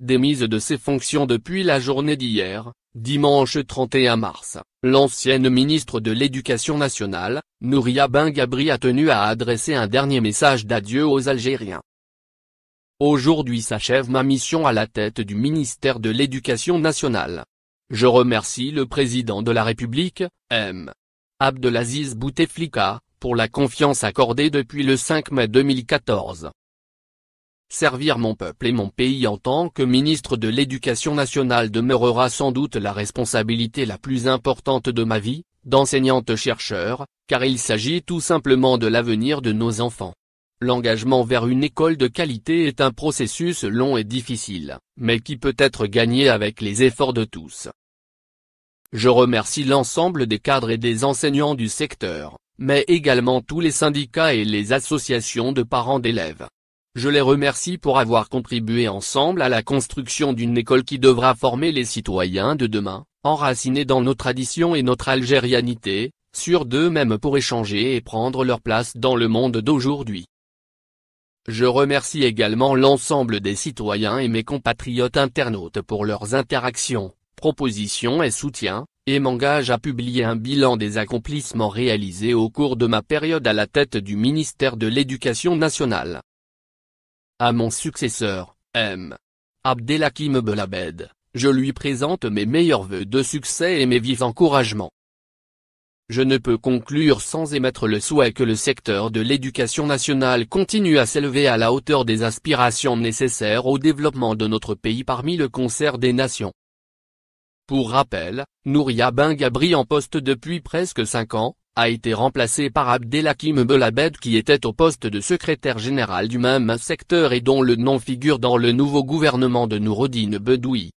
démise de ses fonctions depuis la journée d'hier, dimanche 31 mars, l'ancienne ministre de l'Éducation nationale, Nouria Ben Gabri a tenu à adresser un dernier message d'adieu aux Algériens. Aujourd'hui s'achève ma mission à la tête du ministère de l'Éducation nationale. Je remercie le président de la République, M. Abdelaziz Bouteflika, pour la confiance accordée depuis le 5 mai 2014. Servir mon peuple et mon pays en tant que ministre de l'Éducation nationale demeurera sans doute la responsabilité la plus importante de ma vie, d'enseignante-chercheur, car il s'agit tout simplement de l'avenir de nos enfants. L'engagement vers une école de qualité est un processus long et difficile, mais qui peut être gagné avec les efforts de tous. Je remercie l'ensemble des cadres et des enseignants du secteur, mais également tous les syndicats et les associations de parents d'élèves. Je les remercie pour avoir contribué ensemble à la construction d'une école qui devra former les citoyens de demain, enracinés dans nos traditions et notre algérianité, sur d'eux-mêmes pour échanger et prendre leur place dans le monde d'aujourd'hui. Je remercie également l'ensemble des citoyens et mes compatriotes internautes pour leurs interactions, propositions et soutiens, et m'engage à publier un bilan des accomplissements réalisés au cours de ma période à la tête du ministère de l'Éducation nationale. À mon successeur, M. Abdelhakim Belabed, je lui présente mes meilleurs voeux de succès et mes vifs encouragements. Je ne peux conclure sans émettre le souhait que le secteur de l'éducation nationale continue à s'élever à la hauteur des aspirations nécessaires au développement de notre pays parmi le concert des nations. Pour rappel, Nouria Bingabri en poste depuis presque 5 ans, a été remplacé par Abdelhakim Belabed qui était au poste de secrétaire général du même secteur et dont le nom figure dans le nouveau gouvernement de Nouroudine Bedoui.